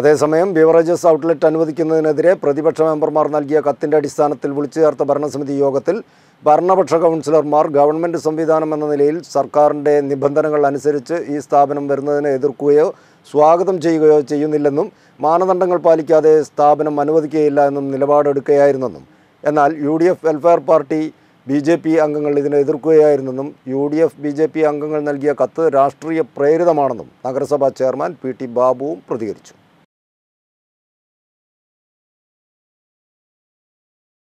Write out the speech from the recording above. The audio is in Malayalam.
അതേസമയം ബിവറേജസ് ഔട്ട്ലെറ്റ് അനുവദിക്കുന്നതിനെതിരെ പ്രതിപക്ഷ മെമ്പർമാർ നൽകിയ കത്തിന്റെ അടിസ്ഥാനത്തിൽ വിളിച്ചു ചേർത്ത ഭരണസമിതി യോഗത്തിൽ ഭരണപക്ഷ കൗൺസിലർമാർ ഗവൺമെൻറ് സംവിധാനം എന്ന നിലയിൽ സർക്കാരിൻ്റെ നിബന്ധനകൾ അനുസരിച്ച് ഈ സ്ഥാപനം വരുന്നതിനെ എതിർക്കുകയോ സ്വാഗതം ചെയ്യുകയോ ചെയ്യുന്നില്ലെന്നും മാനദണ്ഡങ്ങൾ പാലിക്കാതെ സ്ഥാപനം അനുവദിക്കുകയില്ല എന്നും നിലപാടെടുക്കുകയായിരുന്നെന്നും എന്നാൽ U D F welfare party B J P അംഗങ്ങൾ ഇതിനെ എതിർക്കുകയായിരുന്നെന്നും U D F B J P അംഗങ്ങൾ നൽകിയ കത്ത് രാഷ്ട്രീയ പ്രേരിതമാണെന്നും നഗരസഭാ ചെയർമാൻ പി ടി ബാബുവും പ്രതികരിച്ചു